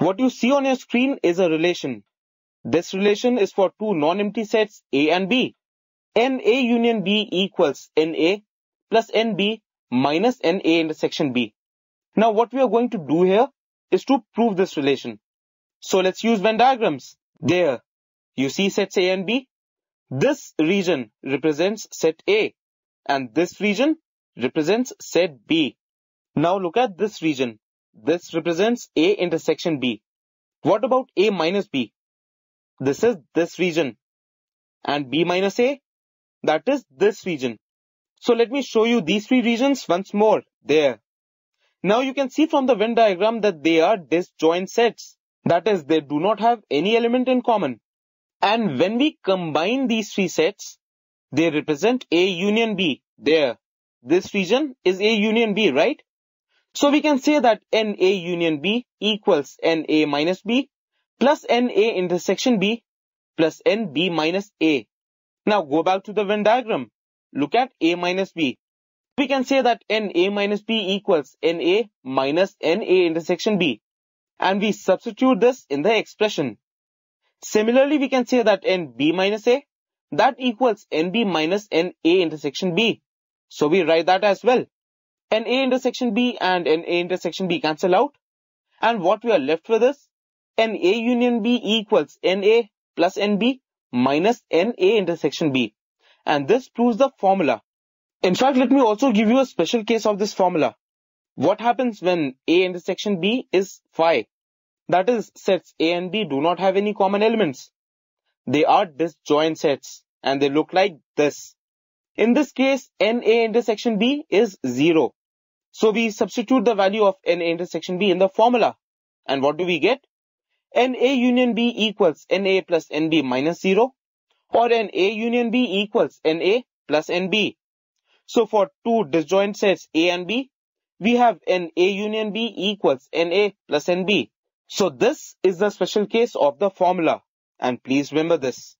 What you see on your screen is a relation. This relation is for two non-empty sets A and B. NA union B equals NA plus NB minus NA intersection B. Now what we are going to do here is to prove this relation. So let's use Venn diagrams. There, you see sets A and B. This region represents set A and this region represents set B. Now look at this region. This represents A intersection B. What about A minus B? This is this region. And B minus A? That is this region. So let me show you these three regions once more. There. Now you can see from the Venn diagram that they are disjoint sets. That is, they do not have any element in common. And when we combine these three sets, they represent A union B. There. This region is A union B, right? So we can say that NA union B equals NA minus B plus NA intersection B plus NB minus A. Now go back to the Venn diagram. Look at A minus B. We can say that NA minus B equals NA minus NA intersection B. And we substitute this in the expression. Similarly, we can say that NB minus A that equals NB minus NA intersection B. So we write that as well an A intersection B and an A intersection B cancel out. And what we are left with is an A union B equals NA plus NB minus NA intersection B. And this proves the formula. In fact, let me also give you a special case of this formula. What happens when A intersection B is phi? That is, sets A and B do not have any common elements. They are disjoint sets and they look like this. In this case, NA intersection B is 0. So we substitute the value of NA intersection B in the formula. And what do we get? NA union B equals NA plus NB minus 0 or NA union B equals NA plus NB. So for two disjoint sets A and B, we have NA union B equals NA plus NB. So this is the special case of the formula. And please remember this.